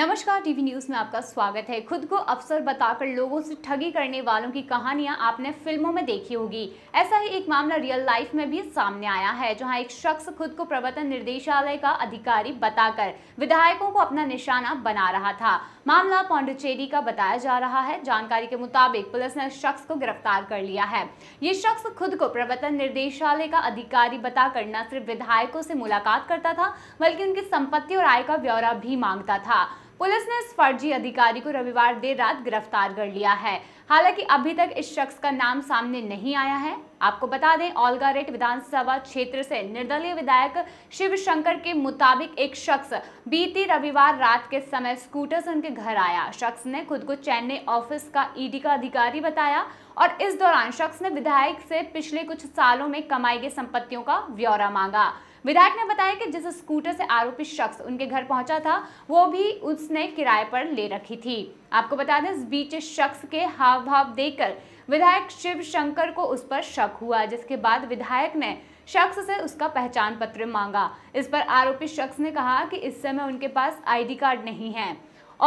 नमस्कार TV news में आपका स्वागत है खुद को अफसर बताकर लोगों से ठगी करने वालों की कहानियां आपने फिल्मों में देखी होगी ऐसा ही एक मामला रियल लाइफ में भी सामने आया है जहां एक शख्स खुद को प्रवर्तन निर्देशालय का अधिकारी बताकर विधायकों को अपना निशाना बना रहा था मामला पौंडुचेरी का बताया जा रहा है जानकारी के मुताबिक पुलिस ने शख्स को गिरफ्तार कर लिया है ये शख्स खुद को प्रवर्तन निर्देशालय का अधिकारी बताकर न सिर्फ विधायकों से मुलाकात करता था बल्कि उनकी संपत्ति और आय का ब्यौरा भी मांगता था पुलिस ने इस फर्जी अधिकारी को रविवार देर रात गिरफ्तार कर लिया है हालांकि अभी तक इस शख्स का नाम सामने नहीं आया है आपको बता दें औलगारेट विधानसभा क्षेत्र से निर्दलीय विधायक शिव शंकर के मुताबिक एक शख्स बीती रविवार रात के समय स्कूटर से उनके घर आया शख्स ने खुद को चेन्नई ऑफिस का ईडी का अधिकारी बताया और इस दौरान शख्स ने विधायक से पिछले कुछ सालों में कमाई गई संपत्तियों का ब्यौरा मांगा विधायक ने बताया कि जिस स्कूटर से आरोपी शख्स उनके घर पहुंचा था वो भी उसने किराए पर ले रखी थी आपको बता दें इस बीच शख्स के हाव भाव देखकर विधायक शिव शंकर को उस पर शक हुआ जिसके बाद विधायक ने शख्स से उसका पहचान पत्र मांगा इस पर आरोपी शख्स ने कहा कि इस समय उनके पास आईडी कार्ड नहीं है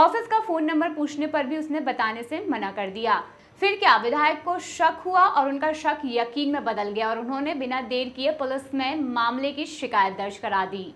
ऑफिस का फोन नंबर पूछने पर भी उसने बताने से मना कर दिया फिर क्या विधायक को शक हुआ और उनका शक यकीन में बदल गया और उन्होंने बिना देर किए पुलिस में मामले की शिकायत दर्ज करा दी